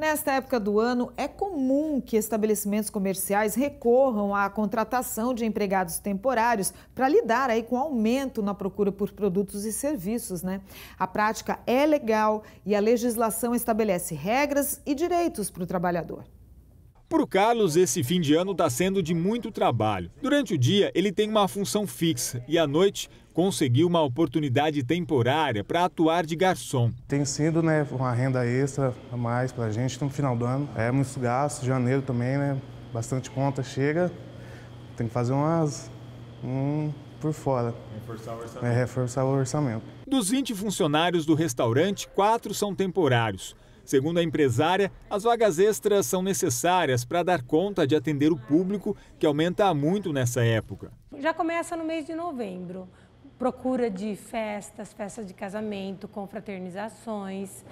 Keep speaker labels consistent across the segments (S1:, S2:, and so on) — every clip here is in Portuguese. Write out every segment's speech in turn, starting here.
S1: Nesta época do ano, é comum que estabelecimentos comerciais recorram à contratação de empregados temporários para lidar aí com o aumento na procura por produtos e serviços, né? A prática é legal e a legislação estabelece regras e direitos para o trabalhador.
S2: Para o Carlos, esse fim de ano está sendo de muito trabalho. Durante o dia, ele tem uma função fixa e à noite conseguiu uma oportunidade temporária para atuar de garçom.
S1: Tem sido né, uma renda extra a mais para a gente no final do ano. É muito gasto janeiro também, né? Bastante conta chega. Tem que fazer umas. Um por fora. Reforçar o orçamento. É, reforçar o orçamento.
S2: Dos 20 funcionários do restaurante, quatro são temporários. Segundo a empresária, as vagas extras são necessárias para dar conta de atender o público, que aumenta muito nessa época.
S1: Já começa no mês de novembro. Procura de festas, festas de casamento, confraternizações.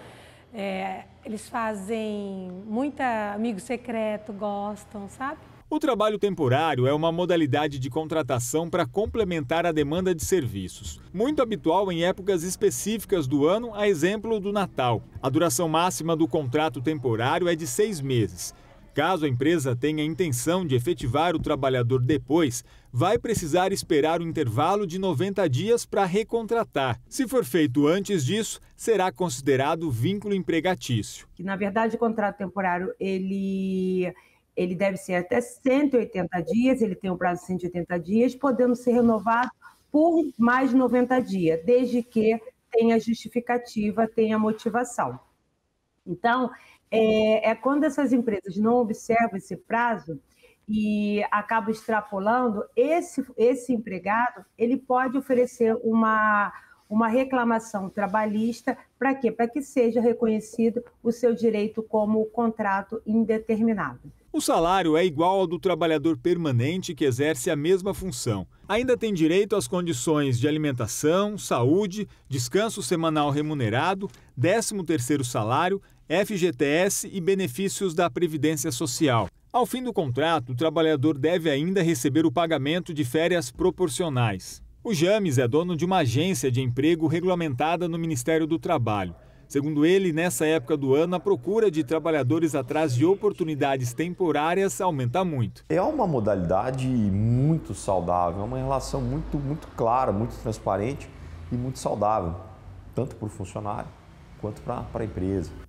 S1: É, eles fazem muita amigo secreto, gostam, sabe?
S2: O trabalho temporário é uma modalidade de contratação para complementar a demanda de serviços, muito habitual em épocas específicas do ano, a exemplo do Natal. A duração máxima do contrato temporário é de seis meses. Caso a empresa tenha intenção de efetivar o trabalhador depois, vai precisar esperar o um intervalo de 90 dias para recontratar. Se for feito antes disso, será considerado vínculo empregatício.
S1: Na verdade, o contrato temporário ele ele deve ser até 180 dias, ele tem um prazo de 180 dias, podendo ser renovado por mais 90 dias, desde que tenha justificativa, tenha motivação. Então, é, é quando essas empresas não observam esse prazo, e acaba extrapolando, esse, esse empregado ele pode oferecer uma, uma reclamação trabalhista para quê? Para que seja reconhecido o seu direito como contrato indeterminado.
S2: O salário é igual ao do trabalhador permanente que exerce a mesma função. Ainda tem direito às condições de alimentação, saúde, descanso semanal remunerado, 13º salário, FGTS e benefícios da Previdência Social. Ao fim do contrato, o trabalhador deve ainda receber o pagamento de férias proporcionais. O James é dono de uma agência de emprego regulamentada no Ministério do Trabalho. Segundo ele, nessa época do ano, a procura de trabalhadores atrás de oportunidades temporárias aumenta muito. É uma modalidade muito saudável, é uma relação muito, muito clara, muito transparente e muito saudável, tanto para o funcionário quanto para a empresa.